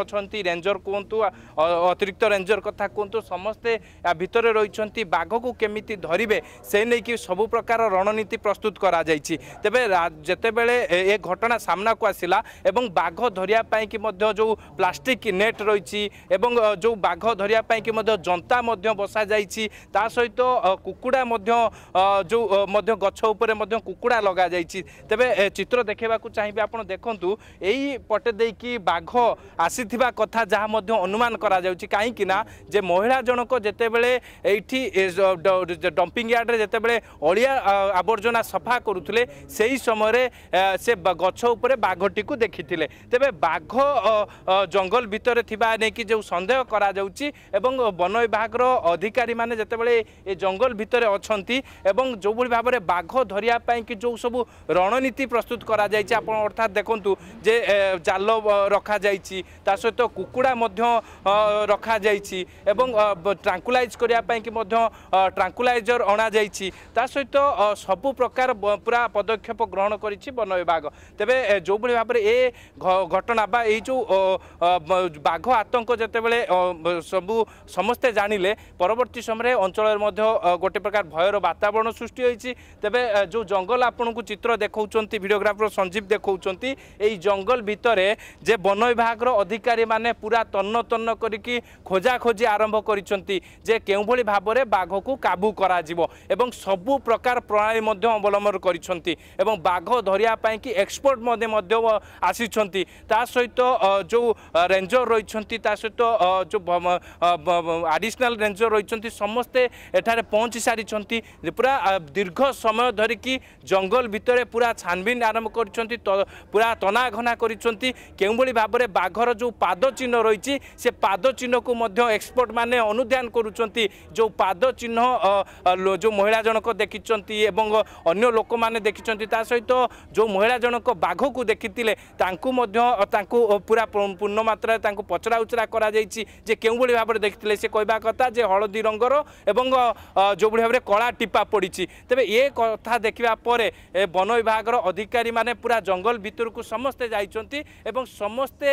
অনেক রেঞ্জর কুহতু অতিরিক্ত রেঞ্জর কথা কুহতু সমস্তে ভিতরে রয়েছেন বাঘকু কেমিতি ধরবে সে নিয়ে সবু প্রকার রণনীতি প্রস্তুত করা যাই তবে যেতবে এ ঘটনা সামনা কু আসিলা এবং বাঘ ধরিয়া পাইকি যে প্লাষ্টিক নেট রয়েছে এবং যে বাঘ ধরিয়া পাইকি মধ্য বসা যাই তা সহিত কুকুড়া যে গছ উপরে কুকুড়া লগা যাই তবে চিত্র দেখাইবাকু চাইবে আপনার দেখুন এই পটে দিয়ে বাঘ আসি ଆସିଥିବା କଥା ଯାହା ମଧ୍ୟ ଅନୁମାନ କରାଯାଉଛି କାହିଁକି ନା ଯେ ମହିଳା ଜଣକ ଯେତେବେଳେ ଏଇଠି ଡମ୍ପିଂ ୟାର୍ଡ଼ରେ ଯେତେବେଳେ ଅଳିଆ ଆବର୍ଜନା ସଫା କରୁଥିଲେ ସେହି ସମୟରେ ସେ ଗଛ ଉପରେ ବାଘଟିକୁ ଦେଖିଥିଲେ ତେବେ ବାଘ ଜଙ୍ଗଲ ଭିତରେ ଥିବା ନେଇକି ଯେଉଁ ସନ୍ଦେହ କରାଯାଉଛି ଏବଂ ବନ ବିଭାଗର ଅଧିକାରୀମାନେ ଯେତେବେଳେ ଏ ଜଙ୍ଗଲ ଭିତରେ ଅଛନ୍ତି ଏବଂ ଯେଉଁଭଳି ଭାବରେ ବାଘ ଧରିବା ପାଇଁକି ଯେଉଁ ସବୁ ରଣନୀତି ପ୍ରସ୍ତୁତ କରାଯାଇଛି ଆପଣ ଅର୍ଥାତ୍ ଦେଖନ୍ତୁ ଯେ ଜାଲ ରଖାଯାଇଛି ତା ତା ସହିତ କୁକୁଡ଼ା ମଧ୍ୟ ରଖାଯାଇଛି ଏବଂ ଟ୍ରାଙ୍କୁଲାଇଜ୍ କରିବା ପାଇଁକି ମଧ୍ୟ ଟ୍ରାଙ୍କୁଲାଇଜର୍ ଅଣାଯାଇଛି ତା ସହିତ ସବୁ ପ୍ରକାର ପୁରା ପଦକ୍ଷେପ ଗ୍ରହଣ କରିଛି ବନ ବିଭାଗ ତେବେ ଯେଉଁଭଳି ଭାବରେ ଏ ଘଟଣା ବା ଏଇ ଯେଉଁ ବାଘ ଆତଙ୍କ ଯେତେବେଳେ ସବୁ ସମସ୍ତେ ଜାଣିଲେ ପରବର୍ତ୍ତୀ ସମୟରେ ଅଞ୍ଚଳରେ ମଧ୍ୟ ଗୋଟେ ପ୍ରକାର ଭୟର ବାତାବରଣ ସୃଷ୍ଟି ହୋଇଛି ତେବେ ଯେଉଁ ଜଙ୍ଗଲ ଆପଣଙ୍କୁ ଚିତ୍ର ଦେଖାଉଛନ୍ତି ଭିଡ଼ିଓଗ୍ରାଫର ସଞ୍ଜୀବ ଦେଖାଉଛନ୍ତି ଏଇ ଜଙ୍ଗଲ ଭିତରେ ଯେ ବନ ବିଭାଗର ଅଧିକ ଅଧିକାରୀମାନେ ପୁରା ତନ୍ନ ତନ୍ନ କରିକି ଖୋଜାଖୋଜି ଆରମ୍ଭ କରିଛନ୍ତି ଯେ କେଉଁଭଳି ଭାବରେ ବାଘକୁ କାବୁ କରାଯିବ ଏବଂ ସବୁ ପ୍ରକାର ପ୍ରଣାଳୀ ମଧ୍ୟ ଅବଲମ୍ବନ କରିଛନ୍ତି ଏବଂ ବାଘ ଧରିବା ପାଇଁକି ଏକ୍ସପର୍ଟ ମଧ୍ୟ ମଧ୍ୟ ଆସିଛନ୍ତି ତା ସହିତ ଯେଉଁ ରେଞ୍ଜର ରହିଛନ୍ତି ତା ସହିତ ଯେଉଁ ଆଡ଼ିସନାଲ୍ ରେଞ୍ଜର ରହିଛନ୍ତି ସମସ୍ତେ ଏଠାରେ ପହଞ୍ଚି ସାରିଛନ୍ତି ପୁରା ଦୀର୍ଘ ସମୟ ଧରିକି ଜଙ୍ଗଲ ଭିତରେ ପୁରା ଛାନଭିନ ଆରମ୍ଭ କରିଛନ୍ତି ପୁରା ତନାଘନା କରିଛନ୍ତି କେଉଁଭଳି ଭାବରେ ବାଘର ଯେଉଁ ପାଦଚିହ୍ନ ରହିଛି ସେ ପାଦଚିହ୍ନକୁ ମଧ୍ୟ ଏକ୍ସପର୍ଟମାନେ ଅନୁଧ୍ୟାନ କରୁଛନ୍ତି ଯେଉଁ ପାଦଚିହ୍ନ ଯେଉଁ ମହିଳା ଜଣକ ଦେଖିଛନ୍ତି ଏବଂ ଅନ୍ୟ ଲୋକମାନେ ଦେଖିଛନ୍ତି ତା ସହିତ ଯେଉଁ ମହିଳା ଜଣକ ବାଘକୁ ଦେଖିଥିଲେ ତାଙ୍କୁ ମଧ୍ୟ ତାଙ୍କୁ ପୁରା ପୂର୍ଣ୍ଣ ମାତ୍ରାରେ ତାଙ୍କୁ ପଚରା ଉଚରା କରାଯାଇଛି ଯେ କେଉଁଭଳି ଭାବରେ ଦେଖିଥିଲେ ସେ କହିବା କଥା ଯେ ହଳଦୀ ରଙ୍ଗର ଏବଂ ଯେଉଁଭଳି ଭାବରେ କଳା ଟିପା ପଡ଼ିଛି ତେବେ ଏ କଥା ଦେଖିବା ପରେ ବନ ବିଭାଗର ଅଧିକାରୀମାନେ ପୁରା ଜଙ୍ଗଲ ଭିତରକୁ ସମସ୍ତେ ଯାଇଛନ୍ତି ଏବଂ ସମସ୍ତେ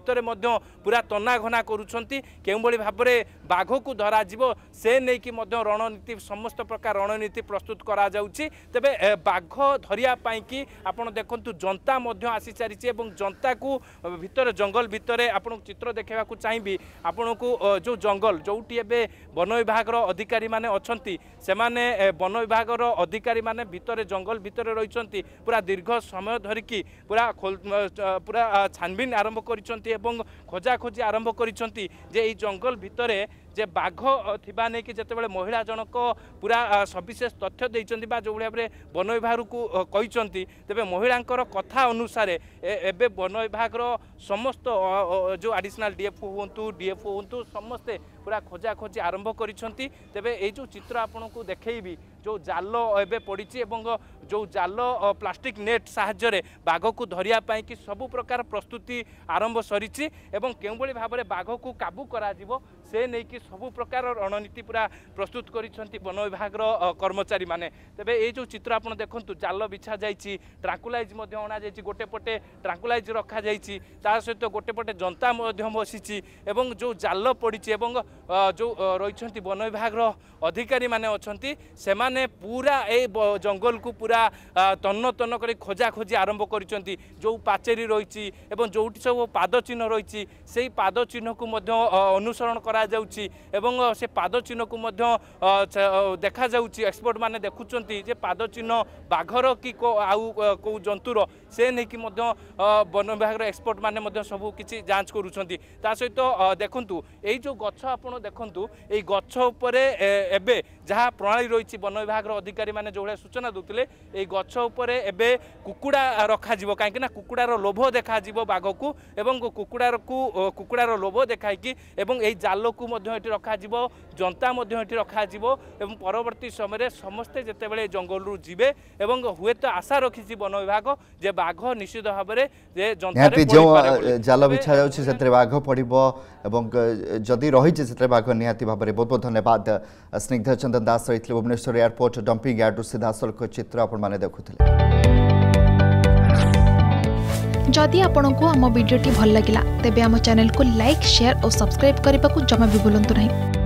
ভিতরে মধ্যে পুরা তনাঘনা করুছেন কেউভাবে ভাবে বাঘকু ধরাযিব সে নেই মধ্যে রণনীতি সমস্ত প্রকার রণনীতি প্রস্তুত করা যাচ্ছে তবে বাঘ ধরিয়া পাইকি আপনার দেখুন জন্তা মধ্যে আসি সারিছে এবং জন্তাকু ভিতরে জঙ্গল ভিতরে আপনার চিত্র দেখা চাইবি আপনার যে জঙ্গল যেটি এবে বন বিভাগর অধিকারী মানে অনেক সে বন বিভাগর অধিকারী মানে ভিতরে জঙ্গল ভিতরে রয়েছেন পুরা দীর্ঘ সময় ধরিকি পুরা পুরা ছানবিন আরম্ভ করেছেন ଏବଂ ଖୋଜାଖୋଜି ଆରମ୍ଭ କରିଛନ୍ତି ଯେ ଏଇ ଜଙ୍ଗଲ ଭିତରେ যে ବାଘ ଥିବା ନେଇକି ଯେତେବେଳେ ମହିଳା ଜଣକ ପୁରା ସବିଶେଷ ତଥ୍ୟ ଦେଇଛନ୍ତି ବା ଯେଉଁଭଳି ଭାବରେ ବନ ବିଭାଗକୁ କହିଛନ୍ତି ତେବେ ମହିଳାଙ୍କର କଥା ଅନୁସାରେ ଏବେ ବନ ବିଭାଗର ସମସ୍ତ ଯେଉଁ ଆଡ଼ିସନାଲ୍ ଡିଏଫ୍ଓ ହୁଅନ୍ତୁ ଡିଏଫ୍ଓ ହୁଅନ୍ତୁ ସମସ୍ତେ ପୁରା ଖୋଜାଖୋଜି ଆରମ୍ଭ କରିଛନ୍ତି ତେବେ ଏଇ ଯେଉଁ ଚିତ୍ର ଆପଣଙ୍କୁ ଦେଖେଇବି ଯେଉଁ ଜାଲ ଏବେ ପଡ଼ିଛି ଏବଂ ଯେଉଁ ଜାଲ ପ୍ଲାଷ୍ଟିକ୍ ନେଟ୍ ସାହାଯ୍ୟରେ ବାଘକୁ ଧରିବା ପାଇଁ କି ସବୁ ପ୍ରକାର ପ୍ରସ୍ତୁତି ଆରମ୍ଭ ସରିଛି ଏବଂ କେଉଁଭଳି ଭାବରେ ବାଘକୁ କାବୁ କରାଯିବ ସେ ନେଇକି ସବୁ ପ୍ରକାର ରଣନୀତି ପୁରା ପ୍ରସ୍ତୁତ କରିଛନ୍ତି ବନ ବିଭାଗର କର୍ମଚାରୀମାନେ ତେବେ ଏଇ ଯେଉଁ ଚିତ୍ର ଆପଣ ଦେଖନ୍ତୁ ଜାଲ ବିଛାଯାଇଛି ଟ୍ରାଙ୍କୁଲାଇଜ୍ ମଧ୍ୟ ଅଣାଯାଇଛି ଗୋଟେ ପଟେ ଟ୍ରାଙ୍କୁଲାଇଜ୍ ରଖାଯାଇଛି ତା ସହିତ ଗୋଟେ ପଟେ ଯନ୍ତା ମଧ୍ୟ ବସିଛି ଏବଂ ଯେଉଁ ଜାଲ ପଡ଼ିଛି ଏବଂ ଯେଉଁ ରହିଛନ୍ତି ବନ ବିଭାଗର ଅଧିକାରୀମାନେ ଅଛନ୍ତି ସେମାନେ ପୁରା ଏ ଜଙ୍ଗଲକୁ ପୁରା ତନ୍ନ ତନ୍ନ କରି ଖୋଜାଖୋଜି ଆରମ୍ଭ କରିଛନ୍ତି ଯେଉଁ ପାଚେରୀ ରହିଛି ଏବଂ ଯେଉଁଠି ସବୁ ପାଦ ଚିହ୍ନ ରହିଛି ସେଇ ପାଦ ଚିହ୍ନକୁ ମଧ୍ୟ ଅନୁସରଣ କରା କରାଯାଉଛି ଏବଂ ସେ ପାଦ ଚିହ୍ନକୁ ମଧ୍ୟ ଦେଖାଯାଉଛି ଏକ୍ସପର୍ଟ ମାନେ ଦେଖୁଛନ୍ତି ଯେ ପାଦ ଚିହ୍ନ ବାଘର କି ଆଉ କେଉଁ ଜନ୍ତୁର ସେ ନେଇକି ମଧ୍ୟ ବନ ବିଭାଗର ଏକ୍ସପର୍ଟ ମାନେ ମଧ୍ୟ ସବୁ କିଛି ଯାଞ୍ଚ କରୁଛନ୍ତି ତା ସହିତ ଦେଖନ୍ତୁ ଏଇ ଯେଉଁ ଗଛ ଆପଣ ଦେଖନ୍ତୁ ଏଇ ଗଛ ଉପରେ ଏବେ ଯାହା ପ୍ରଣାଳୀ ରହିଛି ବନ ବିଭାଗର ଅଧିକାରୀମାନେ ଯେଉଁଭଳିଆ ସୂଚନା ଦେଉଥିଲେ ଏଇ ଗଛ ଉପରେ ଏବେ କୁକୁଡ଼ା ରଖାଯିବ କାହିଁକିନା କୁକୁଡ଼ାର ଲୋଭ ଦେଖାଯିବ ବାଘକୁ ଏବଂ କୁକୁଡ଼ାକୁ କୁକୁଡ଼ାର ଲୋଭ ଦେଖାଇକି ଏବଂ ଏହି ଜାଲକୁ ମଧ୍ୟ ଏଠି ରଖାଯିବ ଜନ୍ତା ମଧ୍ୟ ଏଠି ରଖାଯିବ ଏବଂ ପରବର୍ତ୍ତୀ ସମୟରେ ସମସ୍ତେ ଯେତେବେଳେ ଜଙ୍ଗଲରୁ ଯିବେ ଏବଂ ହୁଏତ ଆଶା ରଖିଛି ବନ ବିଭାଗ ଯେ ବାଘ ନିଶ୍ଚିତ ଭାବରେ ଯେ ନିହାତି ଯେଉଁ ଜାଲ ବିଛା ଯାଉଛି ସେଥିରେ ବାଘ ପଡ଼ିବ ଏବଂ ଯଦି ରହିଛି ସେଥିରେ ବାଘ ନିହାତି ଭାବରେ ବହୁତ ବହୁତ ଧନ୍ୟବାଦ ସ୍ନିଗ୍ଧ ଚନ୍ଦନ ଦାସ ରହିଥିଲେ ଭୁବନେଶ୍ୱର ଏୟାରପୋର୍ଟ ଡମ୍ପିଂ ୟାର୍ଡରୁ ସିଧାସଳଖ ଚିତ୍ର ଆପଣମାନେ ଦେଖୁଥିଲେ ଯଦି ଆପଣଙ୍କୁ ଆମ ଭିଡ଼ିଓଟି ଭଲ ଲାଗିଲା ତେବେ ଆମ ଚ୍ୟାନେଲକୁ ଲାଇକ୍ ସେୟାର ଓ ସବସ୍କ୍ରାଇବ୍ କରିବାକୁ ଜମା ବି ଭୁଲନ୍ତୁ ନାହିଁ